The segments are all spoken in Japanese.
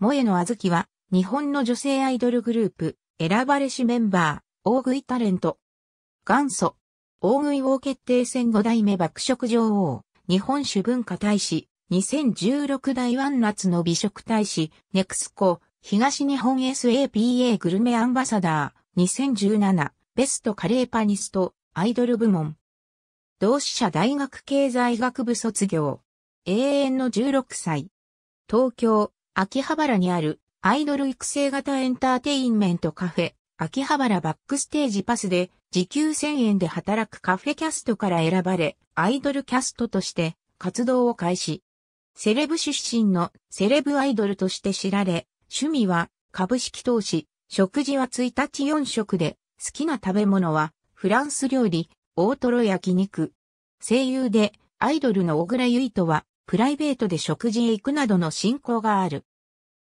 萌のあずきは、日本の女性アイドルグループ、選ばれしメンバー、大食いタレント。元祖、大食い王決定戦5代目爆食女王、日本酒文化大使、2016代ワ湾夏の美食大使、ネクスコ、東日本 SAPA グルメアンバサダー、2017、ベストカレーパニスト、アイドル部門。同志社大学経済学部卒業。永遠の16歳。東京、秋葉原にあるアイドル育成型エンターテインメントカフェ、秋葉原バックステージパスで時給1000円で働くカフェキャストから選ばれ、アイドルキャストとして活動を開始。セレブ出身のセレブアイドルとして知られ、趣味は株式投資、食事は1日4食で、好きな食べ物はフランス料理、大トロ焼肉。声優でアイドルの小倉優衣とはプライベートで食事へ行くなどの進行がある。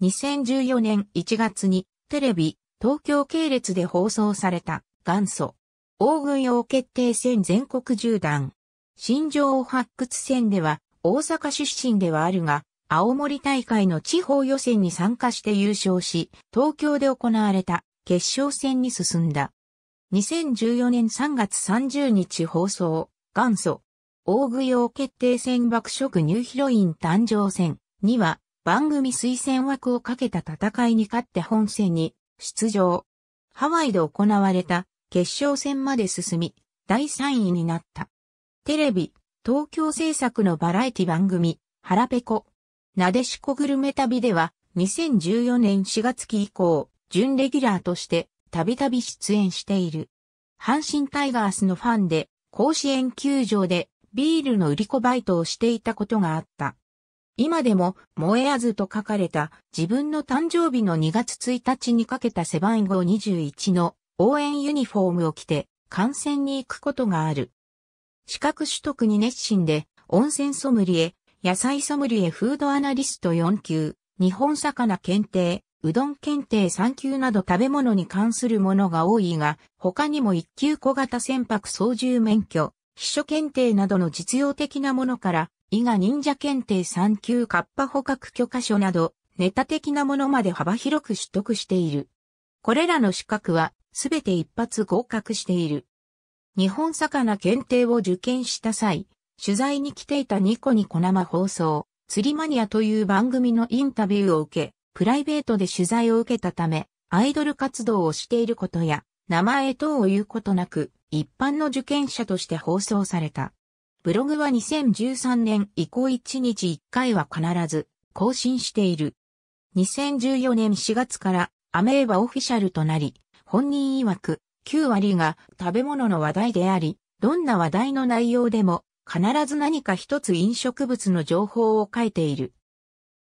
2014年1月にテレビ、東京系列で放送された元祖、大食い王決定戦全国縦断。新城発掘戦では大阪出身ではあるが、青森大会の地方予選に参加して優勝し、東京で行われた決勝戦に進んだ。2014年3月30日放送、元祖、大食い王決定戦爆食ニューヒロイン誕生戦には、番組推薦枠をかけた戦いに勝って本戦に出場。ハワイで行われた決勝戦まで進み、第3位になった。テレビ、東京制作のバラエティ番組、腹ペコ。なでしこグルメ旅では、2014年4月期以降、準レギュラーとして、たびたび出演している。阪神タイガースのファンで、甲子園球場でビールの売り子バイトをしていたことがあった。今でも燃えあずと書かれた自分の誕生日の2月1日にかけた背番号21の応援ユニフォームを着て観戦に行くことがある。資格取得に熱心で温泉ソムリエ、野菜ソムリエフードアナリスト4級、日本魚検定、うどん検定3級など食べ物に関するものが多いが、他にも1級小型船舶操縦免許、秘書検定などの実用的なものから、伊賀忍者検定3級カッパ捕獲許可書など、ネタ的なものまで幅広く取得している。これらの資格は、すべて一発合格している。日本魚検定を受験した際、取材に来ていたニコニコ生放送、釣りマニアという番組のインタビューを受け、プライベートで取材を受けたため、アイドル活動をしていることや、名前等を言うことなく、一般の受験者として放送された。ブログは2013年以降1日1回は必ず更新している。2014年4月からアメーバオフィシャルとなり、本人曰く9割が食べ物の話題であり、どんな話題の内容でも必ず何か一つ飲食物の情報を書いている。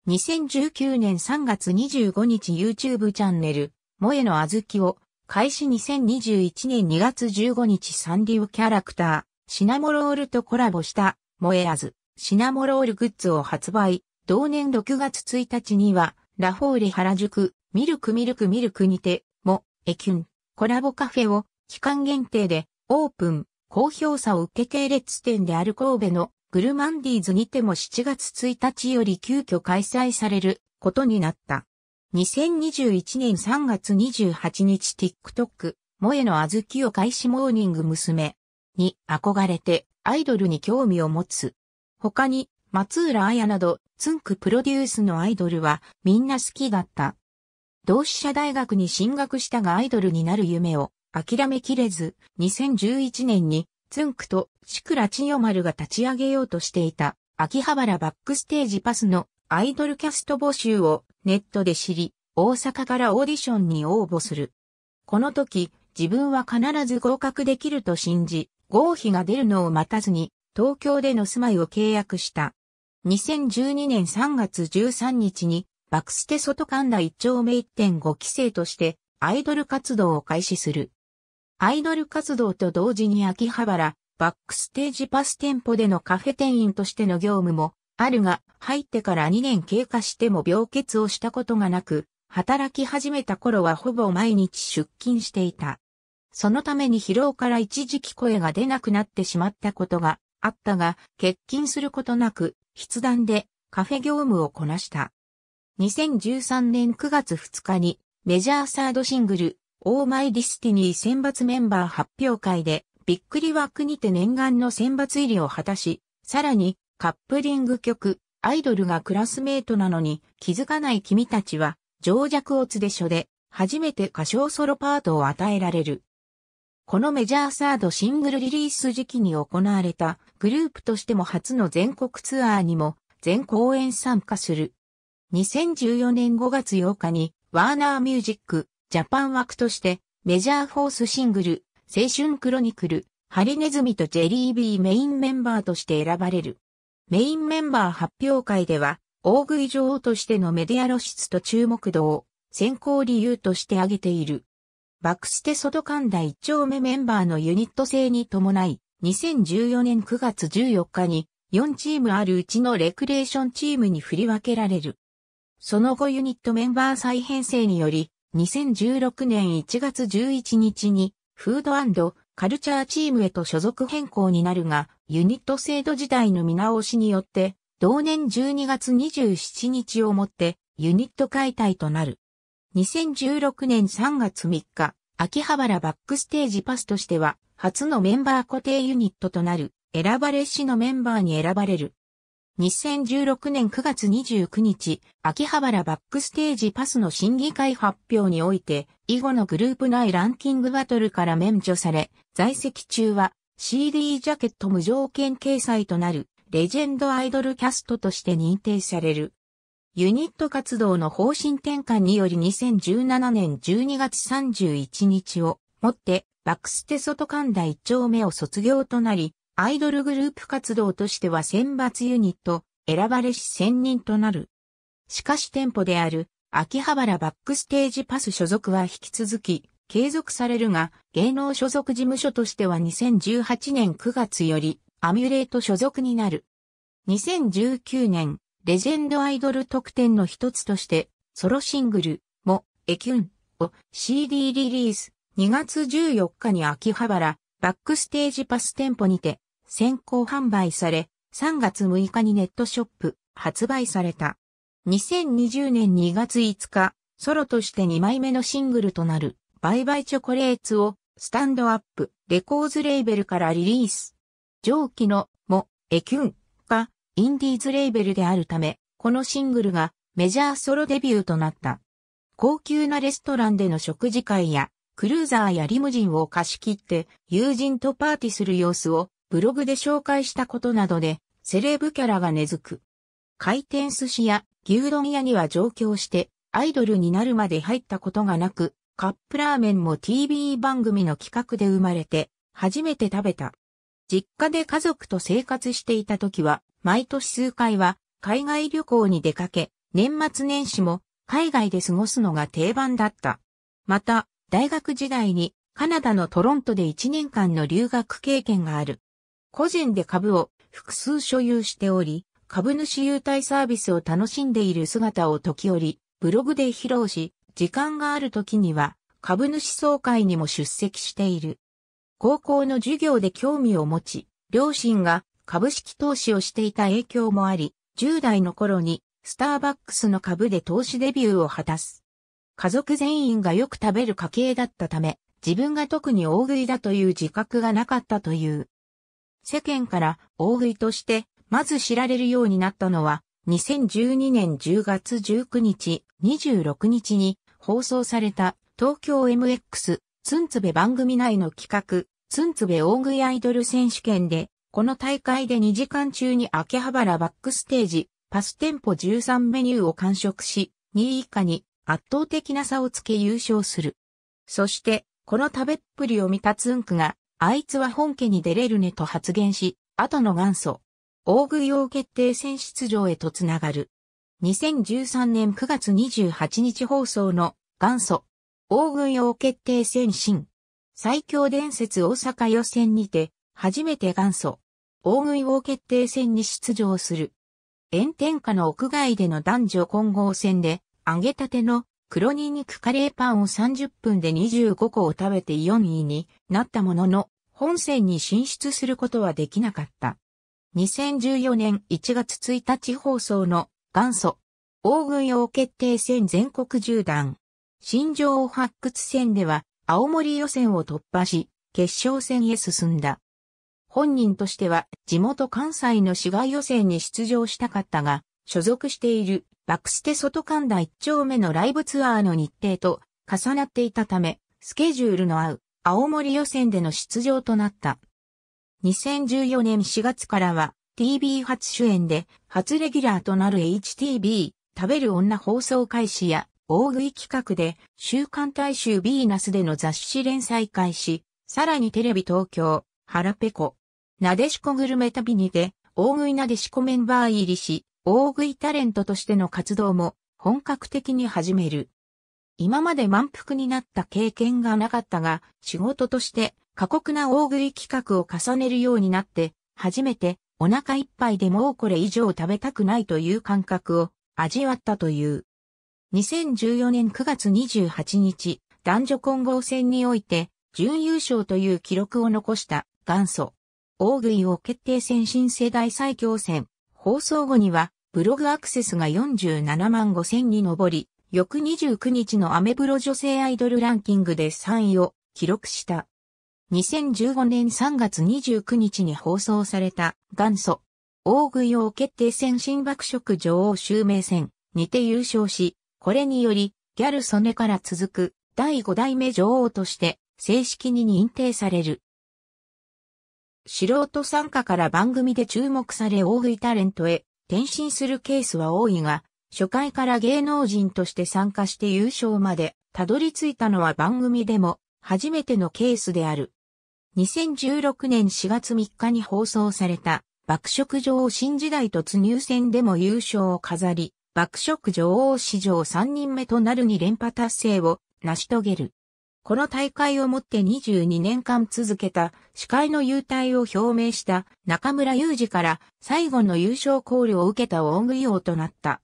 2019年3月25日 YouTube チャンネル、萌えのあずきを開始2021年2月15日サンリオキャラクター、シナモロールとコラボした、モエアズ、シナモロールグッズを発売。同年6月1日には、ラフォーレ原宿、ミルクミルクミルクにて、も、エキュン、コラボカフェを、期間限定で、オープン、高評価を受け系列店である神戸の、グルマンディーズにても7月1日より急遽開催されることになった。2021年3月28日 TikTok、萌えのあずきを開始モーニング娘。に憧れてアイドルに興味を持つ。他に、松浦綾など、つんくプロデュースのアイドルはみんな好きだった。同志社大学に進学したがアイドルになる夢を諦めきれず、2011年につんくとシクラ千代丸が立ち上げようとしていた秋葉原バックステージパスのアイドルキャスト募集をネットで知り、大阪からオーディションに応募する。この時、自分は必ず合格できると信じ、合否が出るのを待たずに、東京での住まいを契約した。2012年3月13日に、バクステ外神田1丁目1.5期生として、アイドル活動を開始する。アイドル活動と同時に秋葉原、バックステージパス店舗でのカフェ店員としての業務もあるが、入ってから2年経過しても病欠をしたことがなく、働き始めた頃はほぼ毎日出勤していた。そのために疲労から一時期声が出なくなってしまったことがあったが、欠勤することなく、筆談でカフェ業務をこなした。2013年9月2日にメジャーサードシングル、オーマイディスティニー選抜メンバー発表会で、びっくり枠にて念願の選抜入りを果たし、さらにカップリング曲、アイドルがクラスメイトなのに気づかない君たちは、情弱オツでしょで、初めて歌唱ソロパートを与えられる。このメジャーサードシングルリリース時期に行われたグループとしても初の全国ツアーにも全公演参加する。2014年5月8日にワーナーミュージックジャパン枠としてメジャーフォースシングル青春クロニクルハリネズミとジェリービーメインメンバーとして選ばれる。メインメンバー発表会では、大食い女王としてのメディア露出と注目度を先行理由として挙げている。バクステ外神田一丁目メンバーのユニット制に伴い、2014年9月14日に4チームあるうちのレクレーションチームに振り分けられる。その後ユニットメンバー再編成により、2016年1月11日にフードカルチャーチームへと所属変更になるが、ユニット制度自体の見直しによって、同年12月27日をもってユニット解体となる。2016年3月3日、秋葉原バックステージパスとしては、初のメンバー固定ユニットとなる、選ばれしのメンバーに選ばれる、2016年9月29日、秋葉原バックステージパスの審議会発表において、以後のグループ内ランキングバトルから免除され、在籍中は CD ジャケット無条件掲載となる、レジェンドアイドルキャストとして認定される。ユニット活動の方針転換により2017年12月31日をもって、バックステ外神田一丁目を卒業となり、アイドルグループ活動としては選抜ユニット、選ばれし専任となる。しかし店舗である、秋葉原バックステージパス所属は引き続き、継続されるが、芸能所属事務所としては2018年9月より、アミュレート所属になる。2019年、レジェンドアイドル特典の一つとして、ソロシングル、も、エキュン、を CD リリース、2月14日に秋葉原、バックステージパス店舗にて、先行販売され、3月6日にネットショップ、発売された。2020年2月5日、ソロとして2枚目のシングルとなる、バイバイチョコレーツを、スタンドアップ、レコーズレーベルからリリース。上記の、も、エキュン、が、インディーズレーベルであるため、このシングルが、メジャーソロデビューとなった。高級なレストランでの食事会や、クルーザーやリムジンを貸し切って、友人とパーティーする様子を、ブログで紹介したことなどで、セレブキャラが根付く。回転寿司や牛丼屋には上京して、アイドルになるまで入ったことがなく、カップラーメンも TV 番組の企画で生まれて、初めて食べた。実家で家族と生活していた時は、毎年数回は海外旅行に出かけ、年末年始も海外で過ごすのが定番だった。また、大学時代にカナダのトロントで1年間の留学経験がある。個人で株を複数所有しており、株主優待サービスを楽しんでいる姿を時折、ブログで披露し、時間がある時には、株主総会にも出席している。高校の授業で興味を持ち、両親が株式投資をしていた影響もあり、10代の頃にスターバックスの株で投資デビューを果たす。家族全員がよく食べる家系だったため、自分が特に大食いだという自覚がなかったという。世間から大食いとして、まず知られるようになったのは、2012年10月19日、26日に放送された東京 MX ツンツベ番組内の企画、ツンツベ大食いアイドル選手権で、この大会で2時間中に秋葉原バックステージ、パス店舗13メニューを完食し、2位以下に圧倒的な差をつけ優勝する。そして、この食べっぷりを見たツンクが、あいつは本家に出れるねと発言し、後の元祖、大食い王決定戦出場へとつながる。2013年9月28日放送の元祖、大食い王決定戦新、最強伝説大阪予選にて、初めて元祖、大食い王決定戦に出場する。炎天下の屋外での男女混合戦で、揚げたての黒ニンニクカレーパンを30分で25個を食べて4位になったものの、本戦に進出することはできなかった。2014年1月1日放送の元祖、大軍用決定戦全国10段、新城発掘戦では青森予選を突破し、決勝戦へ進んだ。本人としては地元関西の市外予選に出場したかったが、所属しているクステ外神田一丁目のライブツアーの日程と重なっていたため、スケジュールの合う青森予選での出場となった。2014年4月からは TV 初主演で初レギュラーとなる HTB 食べる女放送開始や大食い企画で週刊大衆ビーナスでの雑誌連載開始、さらにテレビ東京、腹ペコ、なでしこグルメ旅にて大食いなでしこメンバー入りし、大食いタレントとしての活動も本格的に始める。今まで満腹になった経験がなかったが、仕事として過酷な大食い企画を重ねるようになって、初めてお腹いっぱいでもうこれ以上食べたくないという感覚を味わったという。2014年9月28日、男女混合戦において、準優勝という記録を残した元祖。大食いを決定戦新世代最強戦、放送後には、ブログアクセスが47万5千に上り、翌29日のアメブロ女性アイドルランキングで3位を記録した。2015年3月29日に放送された元祖、大食い王決定戦新爆食女王襲名戦にて優勝し、これによりギャル曽根から続く第5代目女王として正式に認定される。素人参加から番組で注目され大食いタレントへ転身するケースは多いが、初回から芸能人として参加して優勝までたどり着いたのは番組でも初めてのケースである。2016年4月3日に放送された爆食女王新時代突入戦でも優勝を飾り、爆食女王史上3人目となる2連覇達成を成し遂げる。この大会をもって22年間続けた司会の優待を表明した中村雄二から最後の優勝考慮を受けた大食い王となった。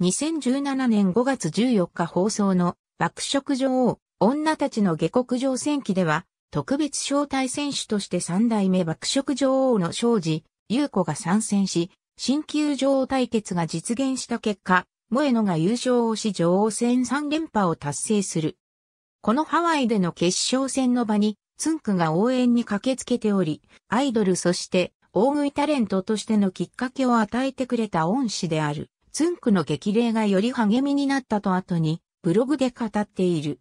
2017年5月14日放送の爆食女王女たちの下克上戦記では特別招待選手として三代目爆食女王の庄司優子が参戦し、新旧女王対決が実現した結果、萌野が優勝をし女王戦3連覇を達成する。このハワイでの決勝戦の場に、ツンクが応援に駆けつけており、アイドルそして大食いタレントとしてのきっかけを与えてくれた恩師である、ツンクの激励がより励みになったと後に、ブログで語っている。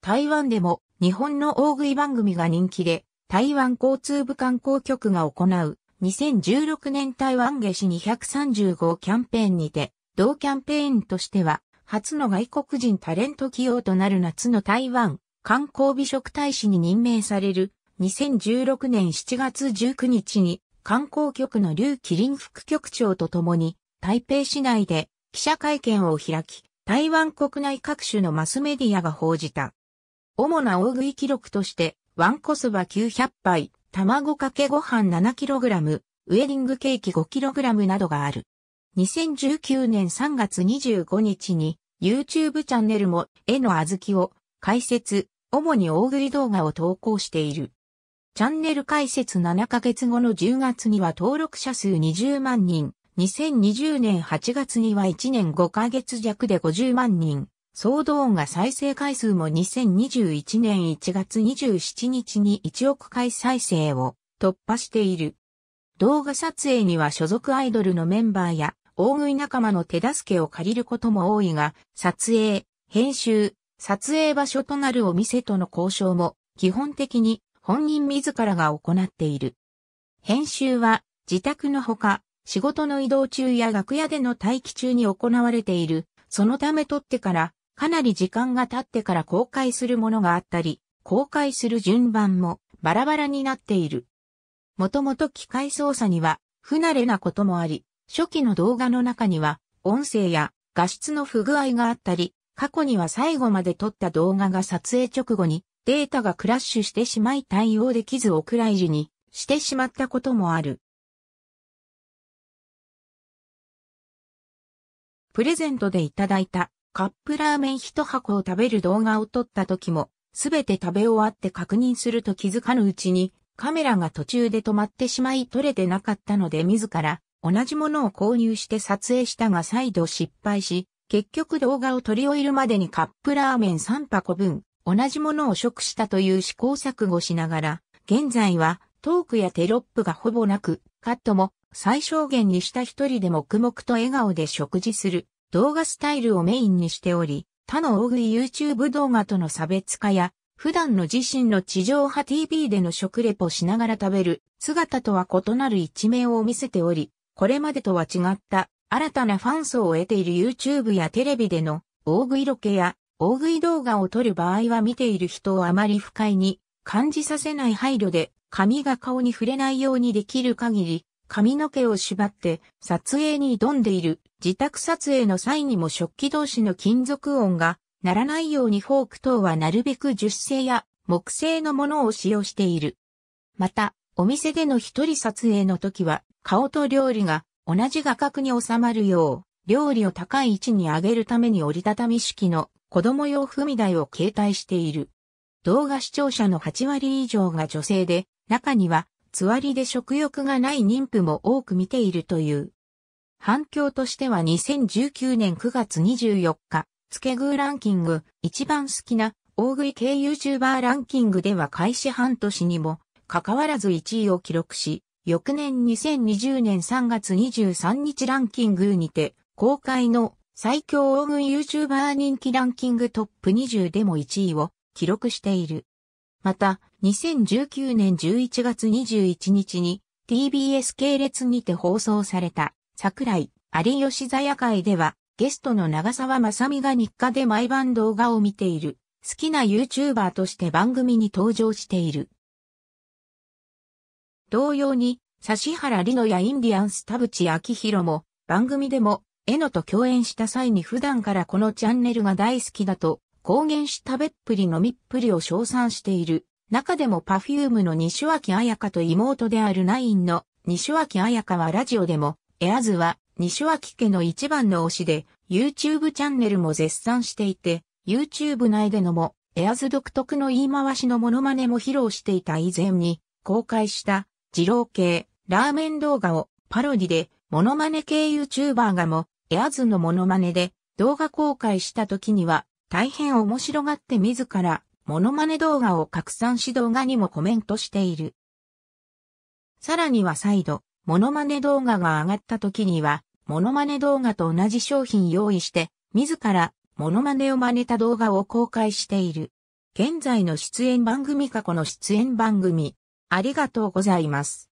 台湾でも日本の大食い番組が人気で、台湾交通部観光局が行う2016年台湾下市235キャンペーンにて、同キャンペーンとしては初の外国人タレント起用となる夏の台湾観光美食大使に任命される2016年7月19日に観光局の劉麒麟副局長と共に台北市内で記者会見を開き、台湾国内各種のマスメディアが報じた。主な大食い記録として、ワンコそば900杯、卵かけご飯 7kg、ウェディングケーキ 5kg などがある。2019年3月25日に YouTube チャンネルも絵のあずきを解説、主に大食い動画を投稿している。チャンネル開設7ヶ月後の10月には登録者数20万人、2020年8月には1年5ヶ月弱で50万人、総動画再生回数も2021年1月27日に1億回再生を突破している。動画撮影には所属アイドルのメンバーや大食い仲間の手助けを借りることも多いが、撮影、編集、撮影場所となるお店との交渉も基本的に本人自らが行っている。編集は自宅のほか仕事の移動中や楽屋での待機中に行われている。そのため撮ってからかなり時間が経ってから公開するものがあったり、公開する順番もバラバラになっている。もともと機械操作には不慣れなこともあり、初期の動画の中には音声や画質の不具合があったり、過去には最後まで撮った動画が撮影直後にデータがクラッシュしてしまい対応できずお蔵入りにしてしまったこともある。プレゼントでいただいたカップラーメン一箱を食べる動画を撮った時も、すべて食べ終わって確認すると気づかぬうちにカメラが途中で止まってしまい撮れてなかったので自ら同じものを購入して撮影したが再度失敗し、結局動画を撮り終えるまでにカップラーメン3箱分、同じものを食したという試行錯誤しながら、現在はトークやテロップがほぼなく、カットも最小限にした一人で黙々と笑顔で食事する動画スタイルをメインにしており、他の大食い YouTube 動画との差別化や普段の自身の地上波 TV での食レポしながら食べる姿とは異なる一面を見せており、これまでとは違った新たなファン層を得ている YouTube やテレビでの大食いロケや大食い動画を撮る場合は見ている人をあまり不快に感じさせない配慮で髪が顔に触れないようにできる限り髪の毛を縛って撮影に挑んでいる自宅撮影の際にも食器同士の金属音がならないようにフォーク等はなるべく樹脂製や木製のものを使用している。また、お店での一人撮影の時は、顔と料理が同じ画角に収まるよう、料理を高い位置に上げるために折りたたみ式の子供用踏み台を携帯している。動画視聴者の8割以上が女性で、中には、つわりで食欲がない妊婦も多く見ているという。反響としては2019年9月24日、つけ具ーランキング、一番好きな大食い系 YouTuber ランキングでは開始半年にも、かかわらず1位を記録し、翌年2020年3月23日ランキングにて、公開の最強大食い YouTuber 人気ランキングトップ20でも1位を記録している。また、2019年11月21日に TBS 系列にて放送された桜井有吉座夜会ではゲストの長澤まさみが日課で毎晩動画を見ている、好きな YouTuber として番組に登場している。同様に、指原里乃やインディアンス田淵明宏も、番組でも、えのと共演した際に普段からこのチャンネルが大好きだと、公言し食べっぷり飲みっぷりを称賛している。中でもパフュームの西脇彩香と妹であるナインの西脇彩香はラジオでも、エアズは西脇家の一番の推しで、YouTube チャンネルも絶賛していて、YouTube 内でのも、エアズ独特の言い回しのモノマネも披露していた以前に、公開した、二郎系、ラーメン動画を、パロディで、モノマネ系 YouTuber がも、エアズのモノマネで、動画公開した時には、大変面白がって自ら、モノマネ動画を拡散し動画にもコメントしている。さらには再度、モノマネ動画が上がった時には、モノマネ動画と同じ商品用意して、自らモノマネを真似た動画を公開している。現在の出演番組過去の出演番組、ありがとうございます。